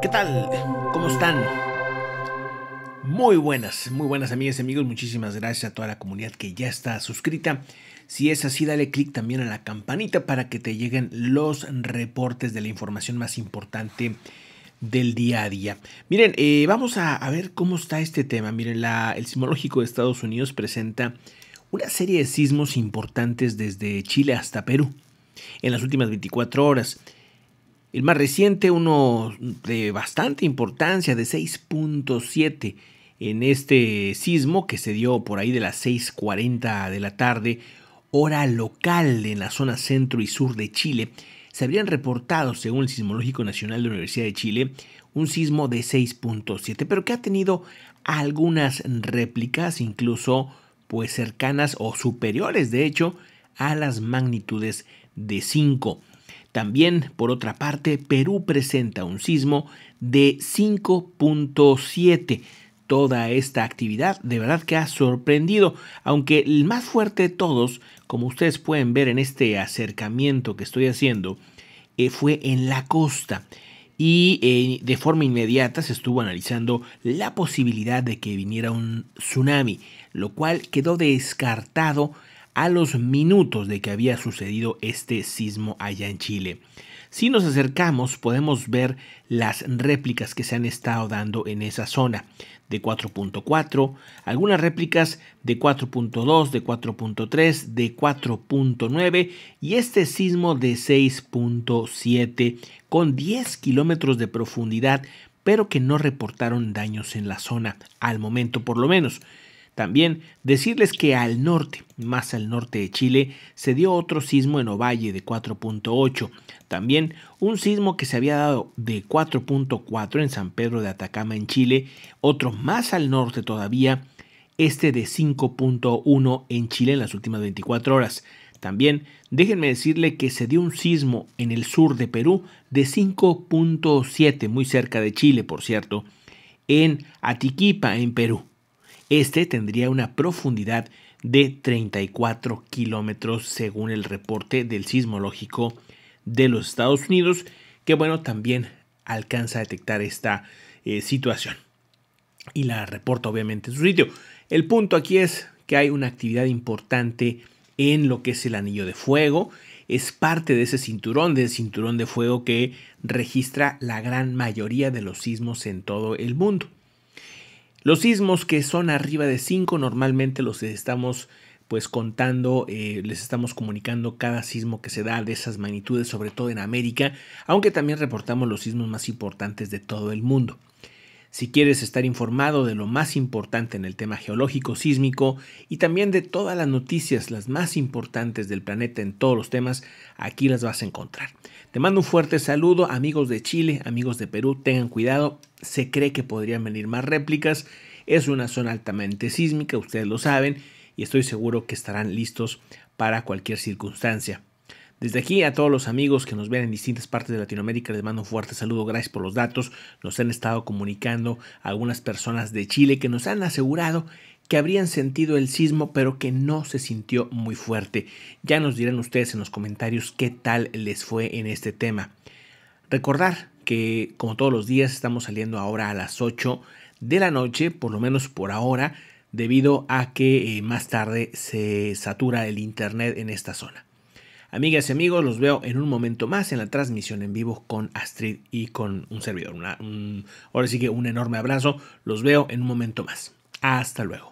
¿Qué tal? ¿Cómo están? Muy buenas, muy buenas amigas y amigos. Muchísimas gracias a toda la comunidad que ya está suscrita. Si es así, dale clic también a la campanita para que te lleguen los reportes de la información más importante del día a día. Miren, eh, vamos a, ver cómo está este tema. Miren, el sismológico de Estados Unidos presenta una serie de sismos importantes desde Chile hasta Perú en las últimas 24 horas. El más reciente, uno de bastante importancia, de 6.7 en este sismo que se dio por ahí de las 6.40 de la tarde, hora local en la zona centro y sur de Chile, se habrían reportado, según el Sismológico Nacional de la Universidad de Chile, un sismo de 6.7, pero que ha tenido algunas réplicas, incluso pues cercanas o superiores, de hecho, a las magnitudes de 5. También, por otra parte, Perú presenta un sismo de 5.7. Toda esta actividad de verdad que ha sorprendido, aunque el más fuerte de todos, como ustedes pueden ver en este acercamiento que estoy haciendo, eh, fue en la costa y eh, de forma inmediata se estuvo analizando la posibilidad de que viniera un tsunami, lo cual quedó descartado a los minutos de que había sucedido este sismo allá en Chile. Si nos acercamos podemos ver las réplicas que se han estado dando en esa zona de 4.4, algunas réplicas de 4.2, de 4.3, de 4.9 y este sismo de 6.7 con 10 kilómetros de profundidad pero que no reportaron daños en la zona, al momento por lo menos. También decirles que al norte, más al norte de Chile, se dio otro sismo en Ovalle de 4.8. También un sismo que se había dado de 4.4 en San Pedro de Atacama en Chile, otro más al norte todavía, este de 5.1 en Chile en las últimas 24 horas. También déjenme decirle que se dio un sismo en el sur de Perú de 5.7, muy cerca de Chile, por cierto, en Atiquipa, en Perú. Este tendría una profundidad de 34 kilómetros según el reporte del sismológico de los Estados Unidos, que bueno, también alcanza a detectar esta eh, situación. Y la reporta obviamente en su sitio. El punto aquí es que hay una actividad importante en lo que es el anillo de fuego. Es parte de ese cinturón, de cinturón de fuego que registra la gran mayoría de los sismos en todo el mundo. Los sismos que son arriba de 5 normalmente los estamos pues contando, eh, les estamos comunicando cada sismo que se da de esas magnitudes, sobre todo en América, aunque también reportamos los sismos más importantes de todo el mundo. Si quieres estar informado de lo más importante en el tema geológico sísmico y también de todas las noticias, las más importantes del planeta en todos los temas, aquí las vas a encontrar. Te mando un fuerte saludo, amigos de Chile, amigos de Perú, tengan cuidado, se cree que podrían venir más réplicas, es una zona altamente sísmica, ustedes lo saben, y estoy seguro que estarán listos para cualquier circunstancia. Desde aquí a todos los amigos que nos ven en distintas partes de Latinoamérica les mando un fuerte saludo, gracias por los datos. Nos han estado comunicando algunas personas de Chile que nos han asegurado que habrían sentido el sismo pero que no se sintió muy fuerte. Ya nos dirán ustedes en los comentarios qué tal les fue en este tema. Recordar que como todos los días estamos saliendo ahora a las 8 de la noche, por lo menos por ahora, debido a que eh, más tarde se satura el internet en esta zona. Amigas y amigos, los veo en un momento más en la transmisión en vivo con Astrid y con un servidor. ahora sí que un enorme abrazo. Los veo en un momento más. Hasta luego.